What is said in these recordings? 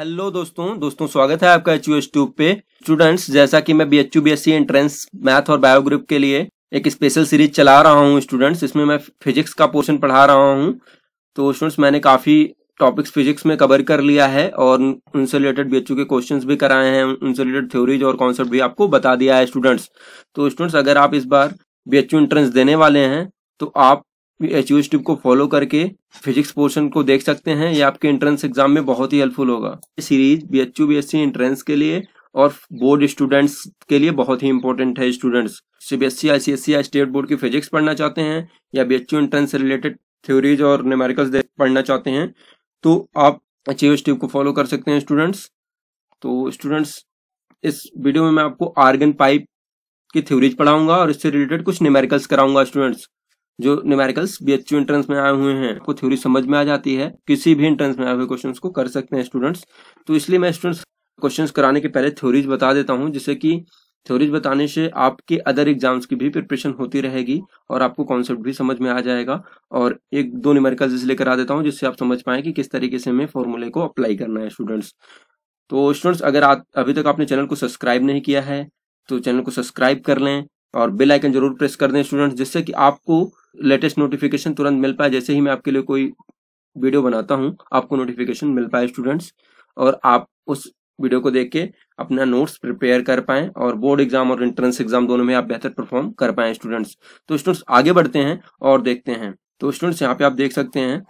Hello दोस्तों दोस्तों स्वागत है आपका एच यू पे स्टूडेंट्स जैसा कि मैं B H U B S C entrance math और बायो ग्रुप के लिए एक स्पेशल सीरीज चला रहा हूँ स्टूडेंट्स इसमें मैं फिजिक्स का पोर्शन पढ़ा रहा हूँ तो स्टूडेंट्स मैंने काफ़ी टॉपिक्स फिजिक्स में कवर कर लिया है और उनसे रिलेटेड बी के क्वेश्चन भी कराए हैं उनसे रिलेटेड थ्योरीज और कॉन्सेप्ट भी आपको बता दिया है स्टूडेंट्स तो स्टूडेंट्स अगर आप इस बार बी एच एंट्रेंस देने वाले हैं तो आप एच यू को फॉलो करके फिजिक्स पोर्शन को देख सकते हैं ये आपके एंट्रेंस एग्जाम में बहुत ही हेल्पफुल होगा ये series B H U B S C entrance के लिए और बोर्ड स्टूडेंट्स के लिए बहुत ही इंपॉर्टेंट है स्टूडेंट्स एस सी या स्टेट बोर्ड की फिजिक्स पढ़ना चाहते हैं या बी एच यू एंट्रेंस से रिलेटेड थ्योरीज और न्यूमेरिकल्स पढ़ना चाहते हैं तो आप एच यू स्टेप को फॉलो कर सकते हैं स्टूडेंट्स तो स्टूडेंट्स इस वीडियो में मैं आपको आर्गन पाइप की थ्योरीज पढ़ाऊंगा और इससे रिलेटेड कुछ न्यूमेरिकल्स कराऊंगा स्टूडेंट्स जो न्यूमेरिकल्स बी एच एंट्रेंस में आए हुए हैं आपको थ्योरी समझ में आ जाती है किसी भी एंट्रेंस में आए हुए क्वेश्चन को कर सकते हैं स्टूडेंट्स तो इसलिए मैं स्टूडेंट्स क्वेश्चन कराने के पहले थ्योरीज बता देता हूँ जिससे कि थ्योरीज बताने से आपके अदर एग्जाम्स की भी प्रिपरेशन होती रहेगी और आपको कॉन्सेप्ट भी समझ में आ जाएगा और एक दो न्यूमेरिकल्स इसलिए करा देता हूँ जिससे आप समझ पाए कि किस तरीके से हमें फॉर्मूले को अप्लाई करना है स्टूडेंट्स तो स्टूडेंट्स अगर आप अभी तक आपने चैनल को सब्सक्राइब नहीं किया है तो चैनल को सब्सक्राइब कर लें और बेल आइकन जरूर प्रेस कर दें स्टूडेंट्स जिससे कि आपको लेटेस्ट नोटिफिकेशन तुरंत मिल पाए जैसे ही मैं आपके लिए कोई वीडियो बनाता हूं आपको नोटिफिकेशन मिल पाए स्टूडेंट्स और आप उस वीडियो को देख के अपना नोट्स प्रिपेयर कर पाएं और बोर्ड एग्जाम और एंट्रेंस एग्जाम दोनों में आप बेहतर परफॉर्म कर पाए स्टूडेंट्स तो स्टूडेंट्स आगे बढ़ते हैं और देखते हैं तो स्टूडेंट्स यहाँ पे आप देख सकते हैं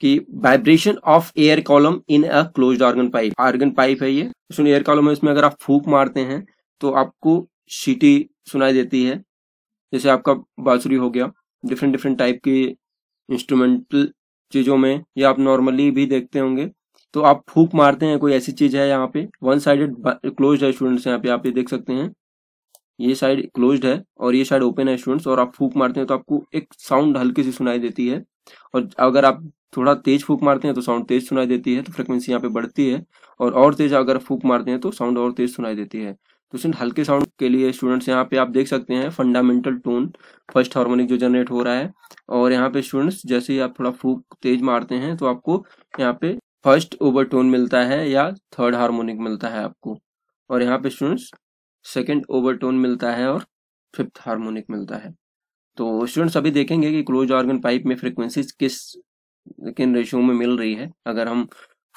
कि vibration of air column in a close organ pipe organ pipe है ये एयर कॉलम है इसमें अगर आप फूक मारते हैं तो आपको सीटी सुनाई देती है जैसे आपका बांसुरी हो गया डिफरेंट डिफरेंट टाइप की इंस्ट्रूमेंटल चीज़ों में या आप नॉर्मली भी देखते होंगे तो आप फूक मारते हैं कोई ऐसी चीज़ है यहाँ पे वन साइडेड क्लोज है स्टूडेंट्स यहाँ पे आप ये देख सकते हैं ये साइड क्लोज्ड है और ये साइड ओपन है स्टूडेंट्स और आप फूक मारते हैं तो आपको एक साउंड हल्की सी सुनाई देती है और अगर आप थोड़ा तेज फूक मारते हैं तो साउंड तेज सुनाई देती है तो फ्रिक्वेंसी यहाँ पे बढ़ती है और और तेज अगर फूक मारते हैं तो साउंड और तेज सुनाई देती है तो स्टूडेंट हल्के साउंड के लिए स्टूडेंट्स यहाँ पे आप देख सकते हैं फंडामेंटल टोन फर्स्ट हार्मोनिक जो जनरेट हो रहा है और यहाँ पे स्टूडेंट्स जैसे ही आप थोड़ा फूक तेज मारते हैं तो आपको यहाँ पे फर्स्ट ओवर टोन मिलता है या थर्ड हार्मोनिक मिलता है आपको और यहाँ पे स्टूडेंट्स सेकेंड ओवर टोन मिलता है और फिफ्थ हारमोनिक मिलता है तो स्टूडेंट्स अभी देखेंगे कि क्लोज ऑर्गन पाइप में फ्रिक्वेंसी किस किन रेशियो में मिल रही है अगर हम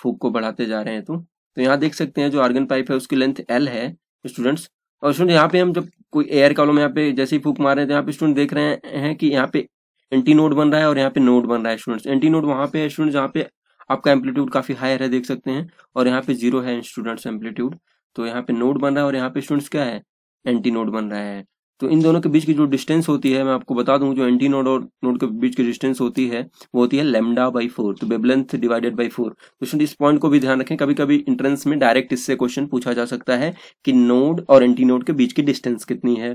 फूक को बढ़ाते जा रहे हैं तो तो यहाँ देख सकते हैं जो आर्गन पाइप है उसकी लेंथ एल है स्टूडेंट्स और स्टूडेंट यहाँ पे हम जब कोई एयर कॉलम यहाँ पे जैसे ही फूक मार रहे हैं तो यहाँ पे स्टूडेंट देख रहे हैं कि यहाँ पे एंटी नोड बन रहा है और यहाँ पे नोड बन रहा है स्टूडेंट्स एंटी नोड वहाँ पे है स्टूडेंट जहाँ पे आपका एम्पलीट्यूड काफी हायर है देख सकते हैं और यहाँ पे जीरो है स्टूडेंट्स एम्पलीट्यूड तो यहाँ पे नोड बन रहा है और यहाँ पे स्टूडेंट्स क्या है एंटी नोड बन रहा है तो इन दोनों के बीच की जो डिस्टेंस होती है मैं आपको बता दूं जो एंटी नोड और नोड के बीच की डिस्टेंस होती है वो होती है लेमडा बाई फोर तो बेबलेंथ डिवाइडेड बाई फोर तो स्टूडेंट इस पॉइंट को भी ध्यान रखें कभी कभी इंट्रेंस में डायरेक्ट इससे क्वेश्चन पूछा जा सकता है कि नोड और एंटी नोड के बीच की डिस्टेंस कितनी है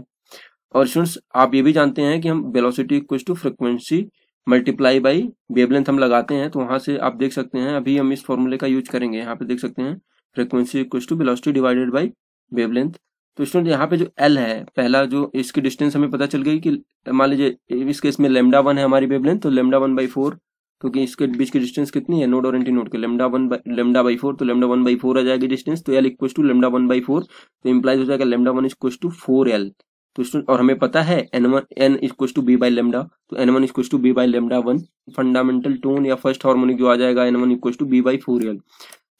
और स्टूडेंट्स आप ये भी जानते हैं कि हम velocity equal to frequency multiply by wavelength हम लगाते हैं तो वहां से आप देख सकते हैं अभी हम इस फॉर्मूले का यूज करेंगे यहाँ पे देख सकते हैं frequency equal to velocity divided by wavelength तो स्टूडेंट यहाँ पे जो एल है पहला जो इसकी डिस्टेंस हमें पता चल गई कि मान लीजिए इस केस में लेमडा वन है हमारी वेब तो लेमडा वन बाई फोर क्योंकि इसके बीच की डिस्टेंस कितनी है नोड और एंटी नोड के lambda one lambda by four तो लेमडा वन बाई फोर आ जाएगी डिस्टेंस तो L equal to lambda one by four तो इम्प्लाइज हो जाएगा lambda one equal to four L तो स्टूडेंट और हमें पता है N one N equal to V by lambda तो N one equal to V by lambda one fundamental tone या फर्स्ट हार्मोनिक जो आ जाएगा N one equal to V by four L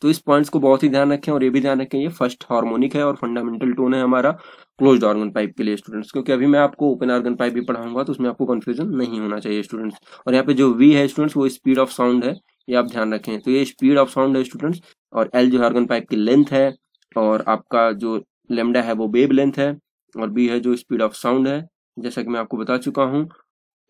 तो इस पॉइंट्स को बहुत ही ध्यान रखें और ये भी ध्यान रखें ये फर्स्ट हार्मोनिक है और फंडामेंटल टोन है हमारा क्लोज ऑर्गन पाइप के लिए स्टूडेंट्स क्योंकि अभी मैं आपको ओपन ऑर्गन पाइप भी पढ़ाऊंगा तो उसमें आपको कंफ्यूजन नहीं होना चाहिए स्टूडेंट्स और यहाँ पे जो वी है स्टूडेंट्स वो स्पीड ऑफ साउंड है ये आप ध्यान रखें तो ये स्पीड ऑफ साउंड है स्टूडेंट्स और एल जो ऑर्गन पाइप की लेंथ है और आपका जो लेमडा है वो बेब लेंथ है और बी है जो स्पीड ऑफ साउंड है जैसा कि मैं आपको बता चुका हूँ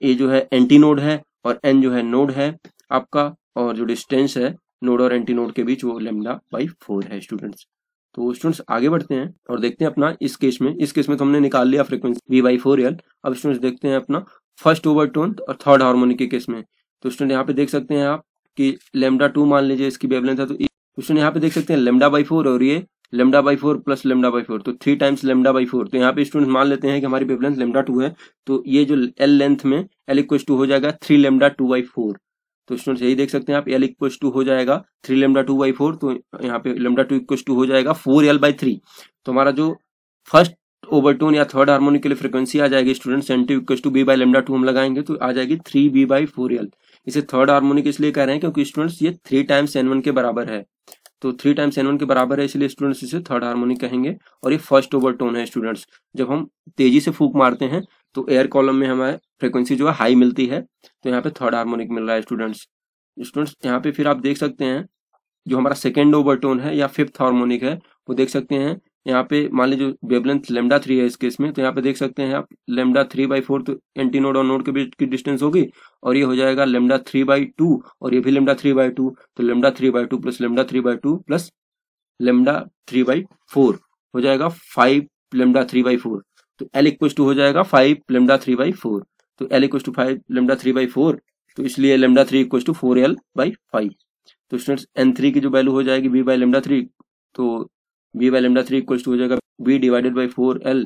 ए जो है एंटी नोड है और एन जो है नोड है आपका और जो डिस्टेंस है नोड और एंटी नोड के बीच वो लेमडा बाई फोर है स्टूडेंट्स तो स्टूडेंट्स आगे बढ़ते हैं और देखते हैं अपना इस केस में इस केस में तो हमने निकाल लिया frequency V by four L अब स्टूडेंट्स देखते हैं अपना फर्स्ट ओवर टोन और थर्ड हार्मोनिक के केस में तो स्टूडेंट यहाँ पे देख सकते हैं आप कि लेमडा टू मान लीजिए इसकी बेबलेंथ है तो स्टूडेंट तो यहाँ पे देख सकते हैं लेमडा बाई फोर और ये lambda by four plus lambda by four तो three times lambda by four तो यहाँ पे स्टूडेंट मान लेते हैं कि हमारी बेबलेंथ लेमडा टू है तो ये जो एल लेंथ में एल इक्व टू हो जाएगा three lambda two by four तो स्टूडेंट यही देख सकते हैं आप एल इक्व टू हो जाएगा three lambda two by four तो यहाँ पे लेमडा टू इक्व टू हो जाएगा फोर एल बाई थ्री तो हमारा जो फर्स्ट ओवरटोन या थर्ड हार्मोनिक के लिए फ्रीक्वेंसी आ जाएगी student N two to V by lambda two हम लगाएंगे तो आ जाएगी three B by four L इसे थर्ड हार्मोनिक इसलिए कह रहे हैं क्योंकि स्टूडेंट्स ये थ्री टाइम्स एन वन के बराबर है तो थ्री टाइम्स एन वन के बराबर है इसलिए स्टूडेंट्स इसे थर्ड हार्मोनिक कहेंगे और ये फर्स्ट ओवर टोन है स्टूडेंट्स जब हम तेजी से फूक मारते हैं तो एयर कॉलम में हमें फ्रिक्वेंसी जो है हाई मिलती है तो यहाँ पे थर्ड हार्मोनिक मिल रहा है स्टूडेंट्स स्टूडेंट्स यहाँ पे फिर आप देख सकते हैं जो हमारा सेकेंड ओवर है या फिफ्थ हार्मोनिक है वो देख सकते हैं यहाँ पे मान लीजिए वेबलेंथ लेमडा थ्री है इस केस में तो यहाँ पे देख सकते हैं आप लेमडा थ्री बाई फोर तो एंटी नोड और नोड के बीच की डिस्टेंस होगी और ये हो जाएगा लेमडा थ्री बाई टू और ये भी लेमडा थ्री बाई टू तो lambda three by two plus lambda three by two plus lambda three by four हो जाएगा five lambda three by four तो एल इक्व टू हो जाएगा five lambda three by four तो L equal to five lambda three by four तो इसलिए lambda three equal to four L by five तो students N three की जो value हो जाएगी बी बाई लेमडा थ्री तो V by lambda three equals to हो जाएगा V divided by four L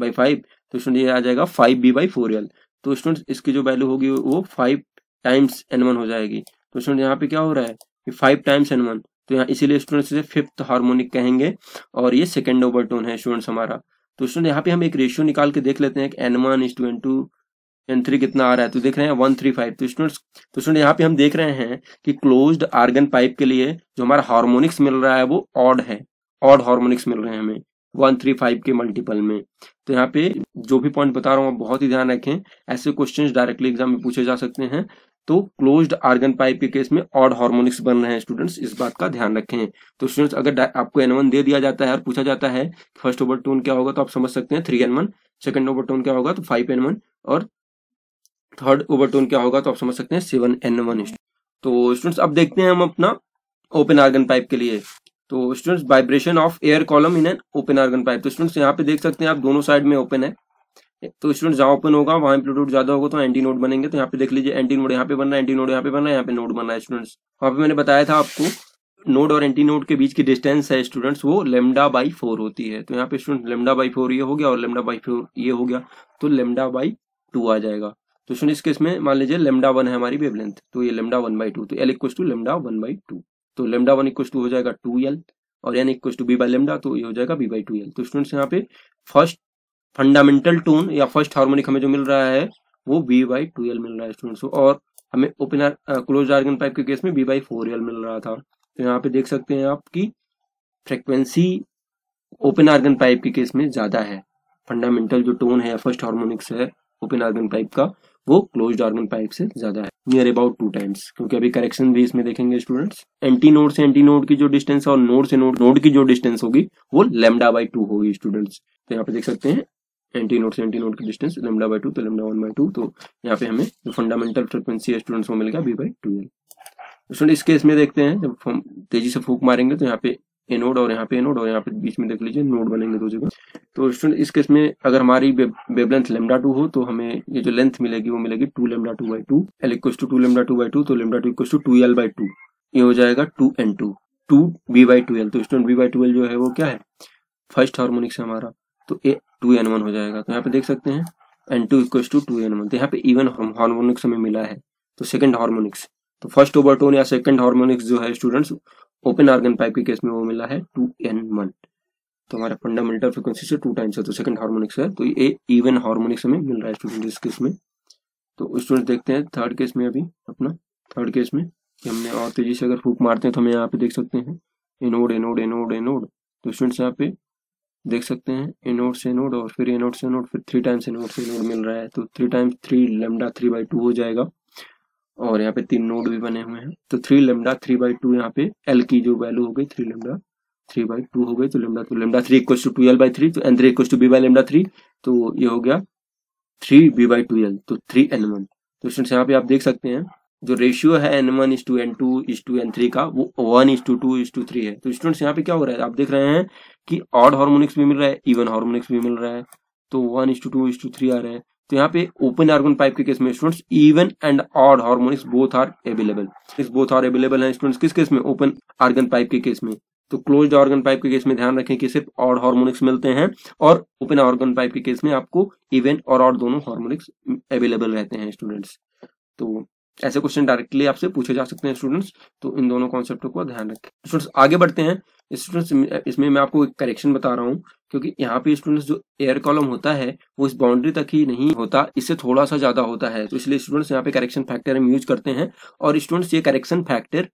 by five तो स्टूडेंट ये आ जाएगा five V by four L तो स्टूडेंट्स इसकी जो वैल्यू होगी वो फाइव टाइम्स एन वन हो जाएगी तो स्टूडेंट यहाँ पे क्या हो रहा है कि फाइव टाइम्स एन वन तो यहाँ इसीलिए स्टूडेंट्स इसे फिफ्थ हार्मोनिक कहेंगे और ये सेकेंड ओवर टोन है स्टूडेंट्स हमारा तो स्टूडेंट यहाँ पे हम एक रेशियो निकाल के देख लेते हैं N one is to N two N three कितना आ रहा है तो देख रहे हैं वन थ्री फाइव तो स्टूडेंट्स तो स्टूडेंट यहाँ पे हम देख रहे हैं कि क्लोज्ड आर्गन पाइप के लिए जो हमारा हार्मोनिक्स मिल रहा है वो ऑड है ऑड हार्मोनिक्स मिल रहे हैं हमें वन थ्री फाइव के मल्टीपल में तो यहाँ पे जो भी पॉइंट बता रहा हूँ बहुत ही ध्यान रखें ऐसे क्वेश्चन डायरेक्टली एग्जाम में पूछे जा सकते हैं तो क्लोज्ड आर्गन पाइप के केस में ऑड हार्मोनिक्स बन रहे हैं स्टूडेंट्स इस बात का ध्यान रखें तो स्टूडेंट्स अगर आपको एन वन दे दिया जाता है और पूछा जाता है फर्स्ट ओवर टोन क्या होगा तो आप समझ सकते हैं three N one second overtone क्या होगा तो फाइव एन वन और थर्ड ओवर टोन क्या होगा तो आप समझ सकते हैं सेवन एन वन तो स्टूडेंट्स अब देखते हैं हम अपना ओपन आर्गन पाइप के लिए तो students vibration of air column in an open organ pipe तो स्टूडेंट्स यहाँ पे देख सकते हैं आप दोनों साइड में ओपन है तो स्टूडेंट जहां ओपन होगा वहां एम्पलीट्यूड ज्यादा होगा तो एंटी नोड बनेंगे तो यहाँ पे देख लीजिए एंटी नोड यहाँ पे बन रहा है एंटी नोड यहाँ पे बन रहा है यहाँ पे नोड बन रहा है स्टूडेंट्स वहां पे मैंने बताया था आपको नोड और एंटी नोड के बीच की डिस्टेंस है स्टूडेंट्स वो लेमडा बाई फोर होती है तो यहाँ पे स्टूडेंट लेमडा बाई फोर ये हो गया और लेमडा बाई फोर ये हो गया तो लेमडा बाई टू आ जाएगा तो स्टूडेंट इस केस में मान लीजिए लेमडा वन है हमारी वेवलेंथ तो ये लेमडा वन बाई टू तो L equal to lambda one by two तो लेमडा वन इक्व टू हो जाएगा टू एल और N equal to V by lambda तो ये हो जाएगा बी बाई टू एल तो स्टूडेंट्स यहाँ पे फर्स्ट फंडामेंटल टोन या फर्स्ट हार्मोनिक हमें जो मिल रहा है वो बी बाई टू एल मिल रहा है स्टूडेंट्स और हमें ओपन क्लोज आर्गन पाइप के केस में बी बाई फोर एल मिल रहा था तो यहाँ पे देख सकते हैं आपकी फ्रिक्वेंसी ओपन आर्गन पाइप के केस में ज्यादा है फंडामेंटल जो टोन है फर्स्ट हार्मोनिक्स है ओपन आर्गन पाइप का वो क्लोज आर्गन पाइप से ज्यादा है नियर अबाउट टू टाइम्स क्योंकि अभी करेक्शन भी इसमें देखेंगे स्टूडेंट्स एंटी नोड से एंटी नोड की जो डिस्टेंस और नोड से नोड नोड की जो डिस्टेंस होगी वो लेमडा बाई टू होगी स्टूडेंट्स तो यहाँ पे देख सकते हैं एंटी नोट से एंटी नोट की डिस्टेंस लेमडा बाई टू तो लेमडा वन बाई टू तो यहाँ पे हमें जो फंडामेंटल फ्रिक्वेंसी है स्टूडेंट्स को गया V by two L student इस केस में देखते हैं जब हम तेजी से फूक मारेंगे तो यहाँ पे एनोड और यहाँ पे एनोड और यहाँ पे बीच में देख लीजिए नोड बनेंगे दो जगह तो स्टूडेंट इस केस में अगर हमारी वेबलेंथ लेमडा टू हो तो हमें ये जो लेंथ मिलेगी वो मिलेगी two lambda two by two L equal to two lambda two by two तो lambda two equal to two L by two ये हो जाएगा two N two to V by two L तो student V by two L जो है वो क्या है फर्स्ट हार्मोनिक्स हमारा तो ए टू एन वन हो जाएगा तो यहाँ पे देख सकते हैं N two equal to two N one तो यहाँ पे इवन हार्मोनिक्स हमें मिला है तो सेकंड हार्मोनिक्स तो फर्स्ट ओबरटोन या सेकंड हार्मोनिक्स जो है स्टूडेंट्स ओपन आर्गन पाइप के केस में वो मिला है टू एन वन तो हमारा फंडामेंटल फ्रिक्वेंसी से टू टाइम्स है तो सेकंड हार्मोनिक्स है तो ये इवन हार्मोनिक्स हमें मिल रहा है स्टूडेंट इस केस में तो स्टूडेंट देखते हैं थर्ड केस में अभी अपना थर्ड केस में कि हमने और तेजी से अगर फूक मारते हैं तो हम यहाँ पे देख सकते हैं एनोड एनोड एनोड एनोड तो स्टूडेंट्स यहाँ पे देख सकते हैं एनोड से नोट और फिर एनोड से नोट फिर थ्री टाइम्स एनोड से एनोड मिल रहा है तो three times three lambda three by two हो जाएगा और यहाँ पे तीन नोड भी बने हुए हैं तो three lambda three by two यहाँ पे एल की जो वैल्यू हो गई three lambda three by two हो गई तो लेमडा तो lambda three equal to two L by three तो N three equal to V by lambda three तो ये हो गया three B by two L तो थ्री एन वन तो यहाँ पे आप देख सकते हैं जो रेशियो है N one is to N two is to N three का वो one is to two is to three है तो स्टूडेंट्स यहाँ पे क्या हो रहा है आप देख रहे हैं कि ऑड हार्मोनिक्स भी मिल रहा है इवन हार्मोनिक्स भी मिल रहा है तो one is to two is to three आ रहा है तो यहाँ पे ओपन आर्गन पाइप के केस में students even and odd harmonics both are available both are available है स्टूडेंट्स किस केस में ओपन आर्गन पाइप के केस में तो क्लोज ऑर्गन पाइप के केस में ध्यान रखें कि सिर्फ ऑड हार्मोनिक्स मिलते हैं और ओपन ऑर्गन पाइप के केस में आपको इवेंट और ऑड दोनों हार्मोनिक्स अवेलेबल रहते हैं स्टूडेंट्स तो ऐसे क्वेश्चन डायरेक्टली आपसे पूछे जा सकते हैं स्टूडेंट्स तो इन दोनों कॉन्सेप्टों का ध्यान रखें स्टूडेंट्स आगे बढ़ते हैं स्टूडेंट्स इसमें मैं आपको एक करेक्शन बता रहा हूँ क्योंकि यहाँ पे स्टूडेंट्स जो एयर कॉलम होता है वो इस बाउंड्री तक ही नहीं होता इससे थोड़ा सा ज्यादा होता है तो इसलिए स्टूडेंट्स यहाँ पे करेक्शन फैक्टर हम यूज करते हैं और स्टूडेंट्स ये करेक्शन फैक्टर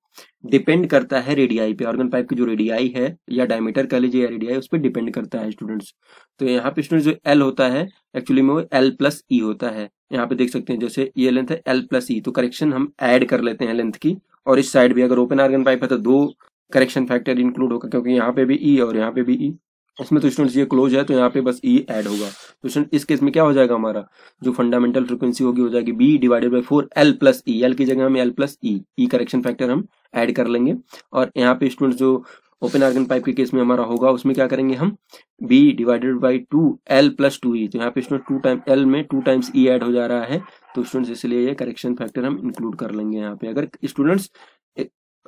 डिपेंड करता है रेडियाई पे ऑर्गन पाइप की जो रेडियाई है या डायमीटर कह लीजिए या रेडियाई उस पर डिपेंड करता है स्टूडेंट्स तो यहाँ पे स्टूडेंट्स जो एल होता है एक्चुअली में वो एल प्लस ई होता है यहाँ पे देख सकते हैं जैसे ये लेंथ है एल प्लस ई तो करेक्शन हम एड कर लेते हैं लेंथ की और इस साइड भी अगर ओपन आर्गन पाइप है तो दो करेक्शन फैक्टर इंक्लूड होगा क्योंकि यहाँ पे भी ई e और यहाँ पे भी ई e। इसमें तो स्टूडेंट ये क्लोज है तो यहाँ पे बस ई e एड होगा तो स्टूडेंट इस केस में क्या हो जाएगा हमारा जो फंडामेंटल फ्रिक्वेंसी होगी हो जाएगी B divided by four L plus E L की जगह हम L plus E E correction factor हम एड कर लेंगे और यहाँ पे स्टूडेंट जो ओपन आर्गन पाइप के केस में हमारा होगा उसमें क्या करेंगे हम B divided by two L plus two E तो यहाँ पे स्टूडेंट टू टाइम एल में टू टाइम्स ई ऐड हो जा रहा है तो स्टूडेंट्स इसलिए ये करेक्शन फैक्टर हम इंक्लूड कर लेंगे यहाँ पे अगर स्टूडेंट्स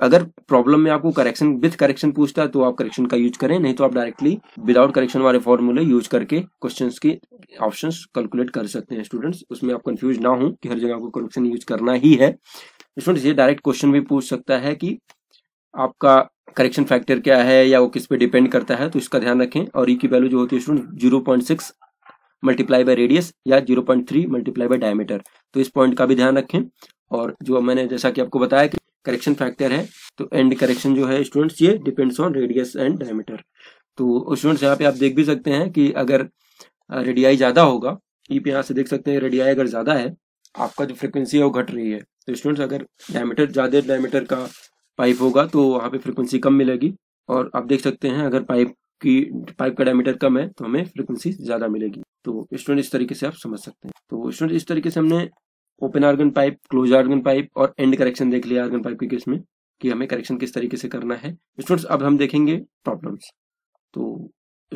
अगर प्रॉब्लम में आपको करेक्शन विथ करेक्शन पूछता है तो आप करेक्शन का यूज करें नहीं तो आप डायरेक्टली विदाउट करेक्शन वाले फॉर्मूले यूज करके क्वेश्चन के ऑप्शन कैलकुलेट कर सकते हैं स्टूडेंट्स उसमें आप कंफ्यूज ना हो कि हर जगह आपको करेक्शन यूज करना ही है स्टूडेंट्स ये डायरेक्ट क्वेश्चन भी पूछ सकता है कि आपका करेक्शन फैक्टर क्या है या वो किस पे डिपेंड करता है तो इसका ध्यान रखें और ई e की वैल्यू जो होती है student zero point six multiply by radius या zero point three multiply by diameter तो इस पॉइंट का भी ध्यान रखें और जो मैंने जैसा कि आपको बताया कि करेक्शन फैक्टर है तो एंड करेक्शन जो है स्टूडेंट्स ये depends on radius and diameter तो स्टूडेंट्स यहाँ पे आप देख भी सकते हैं कि अगर रेडियाई ज़्यादा होगा ईप यहाँ से देख सकते हैं रेडियाई अगर ज़्यादा है आपका जो फ्रिक्वेंसी है वो घट रही है तो स्टूडेंट्स अगर डायमीटर ज़्यादा डायमीटर का पाइप होगा तो वहाँ पे फ्रिक्वेंसी कम मिलेगी और आप देख सकते हैं अगर पाइप की पाइप का डायमीटर कम है तो हमें फ्रिक्वेंसी ज़्यादा मिलेगी तो स्टूडेंट इस तरीके से आप समझ सकते हैं तो स्टूडेंट इस तरीके से हमने open organ pipe close organ pipe और एंड करेक्शन देख लिया आर्गन पाइप के केस में कि हमें करेक्शन किस तरीके से करना है स्टूडेंट्स अब हम देखेंगे प्रॉब्लम्स तो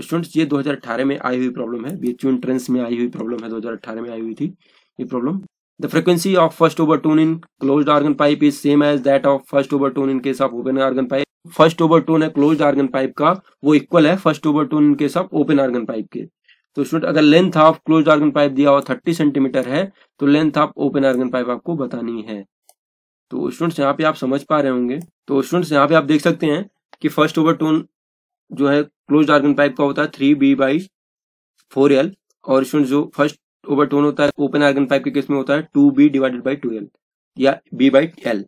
स्टूडेंट्स ये 2018 में आई हुई प्रॉब्लम है बी एच एंट्रेंस में आई हुई प्रॉब्लम है 2018 में आई हुई थी ये problem the frequency of first overtone in close organ pipe is same as that of first overtone in case of open organ pipe first overtone है close organ pipe का वो equal है first overtone in case of open organ pipe के तो student अगर length of close organ pipe दिया हुआ thirty centimetre है तो length of open organ pipe आपको बतानी है तो स्टूडेंट्स यहाँ पे आप समझ पा रहे होंगे तो स्टूडेंट्स यहाँ पे आप देख सकते हैं कि फर्स्ट ओवर टोन जो है क्लोज आर्गन पाइप का होता है three B by four L और स्टूडेंट जो फर्स्ट ओवर टोन होता है ओपन आर्गन पाइप के केस में होता है two B divided by two L या बी बाई एल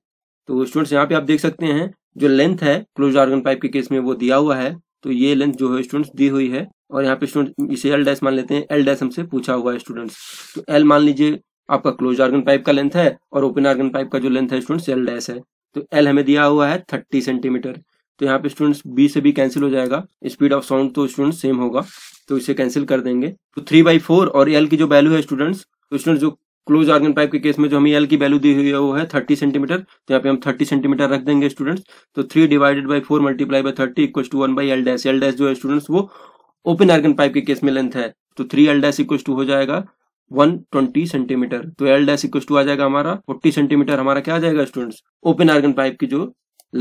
तो स्टूडेंट्स यहाँ पे आप देख सकते हैं जो लेंथ है क्लोज आर्गन पाइप के केस में वो दिया हुआ है तो ये लेंथ जो है स्टूडेंट्स दी हुई है और यहाँ पे स्टूडेंट इसे एल डैश मान लेते हैं एल डैश हमसे पूछा हुआ है स्टूडेंट्स तो एल मान लीजिए आपका क्लोज आर्गन पाइप का लेंथ है और ओपन आर्गन पाइप का जो लेंथ है स्टूडेंट्स एल डैश है तो एल हमें दिया हुआ है थर्टी सेंटीमीटर तो यहाँ पे स्टूडेंट्स बी से भी कैंसिल हो जाएगा स्पीड ऑफ साउंड तो स्टूडेंट्स सेम होगा तो इसे कैंसिल कर देंगे तो थ्री बाई फोर और एल की जो वैल्यू है स्टूडेंट्स तो स्टूडेंट्स जो क्लोज आर्गन पाइप के केस में जो हमें एल की वैल्यू दी हुई है वो है थर्टी सेंटीमीटर तो यहाँ पे हम थर्टी सेंटीमीटर रख देंगे स्टूडेंट्स तो three divided by four multiply by thirty equal to one by L dash L dash जो है स्टूडेंट्स वो ओपन आर्गन पाइप के केस में लेंथ है तो three L dash equal to हो जाएगा 120 सेंटीमीटर तो एल डैस इक्व टू आ जाएगा हमारा 40 सेंटीमीटर हमारा क्या आ जाएगा स्टूडेंट्स ओपन आर्गन पाइप की जो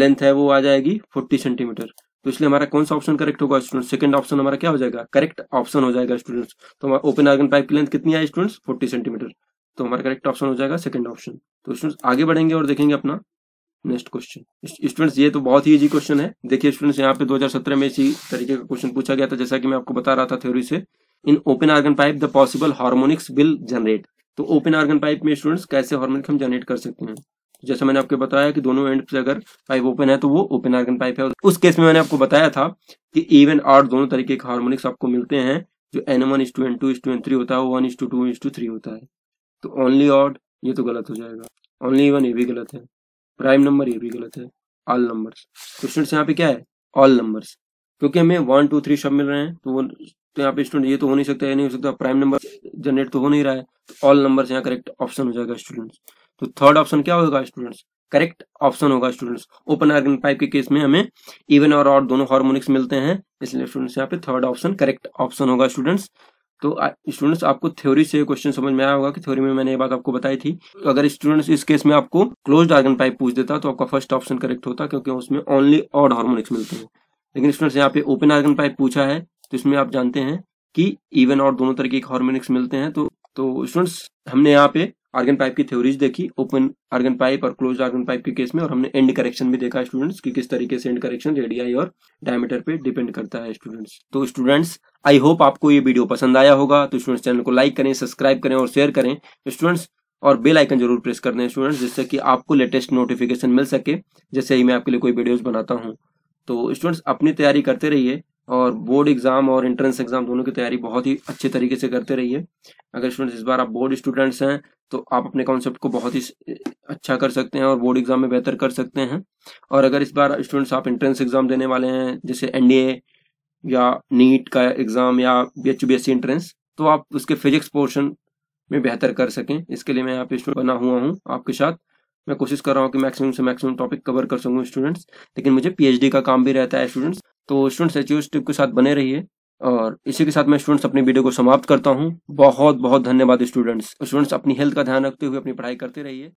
लेंथ है वो आ जाएगी 40 सेंटीमीटर तो इसलिए हमारा कौन सा ऑप्शन करेक्ट होगा स्टूडेंट्स सेकंड ऑप्शन हमारा क्या हो जाएगा करेक्ट ऑप्शन हो जाएगा स्टूडेंट्स तो हमारा ओपन आर्गन पाइप की लेंथ कितनी है स्टूडेंट्स फोर्टी सेंटीमीटर तो हमारा करेक्ट ऑप्शन हो जाएगा सेकंड ऑप्शन तो स्टूडेंट्स आगे बढ़ेंगे और देखेंगे अपना नेक्स्ट क्वेश्चन स्टूडेंट्स ये तो बहुत ही इजी क्वेश्चन है देखिए स्टूडेंट्स यहाँ पे 2017 में इसी तरीके का क्वेश्चन पूछा गया था जैसा कि मैं आपको बता रहा था थ्योरी से in open organ pipe the possible harmonics will generate तो ओपन आर्गन पाइप में स्टूडेंट्स कैसे हार्मोनिक हम जनरेट कर सकते हैं जैसे मैंने आपको बताया कि दोनों एंड से अगर पाइप ओपन है तो वो ओपन आर्गन पाइप है उस केस में मैंने आपको बताया था कि इवन आर दोनों तरीके के हार्मोनिक्स आपको मिलते हैं जो n one is to N two is to N three होता है one is to two is to three होता है तो ओनली ऑड ये तो गलत हो जाएगा ओनली वन ये भी गलत है प्राइम नंबर ये भी गलत है ऑल नंबर्स तो स्टूडेंट्स यहाँ पे क्या है ऑल नंबर्स क्योंकि हमें वन टू थ्री सब मिल रहे हैं तो वो तो यहाँ पे स्टूडेंट ये तो हो नहीं सकता ये नहीं हो सकता प्राइम नंबर जनरेट तो हो नहीं रहा है तो ऑल नंबर्स यहाँ करेक्ट ऑप्शन हो जाएगा स्टूडेंट्स तो थर्ड ऑप्शन क्या होगा स्टूडेंट्स करेक्ट ऑप्शन होगा स्टूडेंट्स ओपन आर्गन पाइप के केस में हमें इवन और और दोनों हार्मोनिक्स मिलते हैं इसलिए स्टूडेंट्स यहाँ पे थर्ड ऑप्शन करेक्ट ऑप्शन होगा स्टूडेंट्स तो स्टूडेंट्स आपको थ्योरी से क्वेश्चन समझ में आया होगा कि थ्योरी में मैंने ये बात आपको बताई थी तो अगर स्टूडेंट्स इस केस में आपको क्लोज आर्गन पाइप पूछ देता तो आपका फर्स्ट ऑप्शन करेक्ट होता क्योंकि उसमें ओनली ऑड हार्मोनिक्स मिलते हैं लेकिन स्टूडेंट्स यहाँ पे ओपन आर्गन पाइप पूछा है तो इसमें आप जानते हैं कि इवन और दोनों तरह के हार्मोनिक्स मिलते हैं तो तो स्टूडेंट्स हमने यहाँ पे आर्गन पाइप की थ्योरीज देखी ओपन आर्गन पाइप और क्लोज आर्गन पाइप के केस में और हमने एंड करेक्शन भी देखा स्टूडेंट्स कि किस तरीके से एंड करेक्शन रेडियाई और डायमीटर पे डिपेंड करता है स्टूडेंट्स तो स्टूडेंट्स आई होप आपको ये वीडियो पसंद आया होगा तो स्टूडेंट्स चैनल को लाइक करें सब्सक्राइब करें और शेयर करें स्टूडेंट्स तो और बेल आइकन जरूर प्रेस कर दें स्टूडेंट्स जिससे कि आपको लेटेस्ट नोटिफिकेशन मिल सके जैसे ही मैं आपके लिए कोई वीडियोज बनाता हूँ तो स्टूडेंट्स अपनी तैयारी करते रहिए और बोर्ड एग्जाम और एंट्रेंस एग्जाम दोनों की तैयारी बहुत ही अच्छे तरीके से करते रहिए अगर स्टूडेंट्स इस बार आप बोर्ड स्टूडेंट्स हैं तो आप अपने कॉन्सेप्ट को बहुत ही अच्छा कर सकते हैं और बोर्ड एग्जाम में बेहतर कर सकते हैं और अगर इस बार स्टूडेंट्स आप एंट्रेंस एग्जाम देने वाले हैं जैसे एनडीए या नीट का एग्जाम या बी एच बी एंट्रेंस तो आप उसके फिजिक्स पोर्शन में बेहतर कर सकें इसके लिए मैं यहाँ पे बना हुआ हूँ आपके साथ मैं कोशिश कर रहा हूँ कि मैक्सिमम से मैक्सिमम टॉपिक कवर कर सकूँ स्टूडेंट्स लेकिन मुझे पीएचडी का काम भी रहता है स्टूडेंट्स तो स्टूडेंट्स एच टिप के साथ बने रहिए और इसी के साथ मैं स्टूडेंट्स अपनी वीडियो को समाप्त करता हूँ बहुत बहुत धन्यवाद स्टूडेंट्स स्टूडेंट्स अपनी हेल्थ का ध्यान रखते हुए अपनी पढ़ाई करते रहिए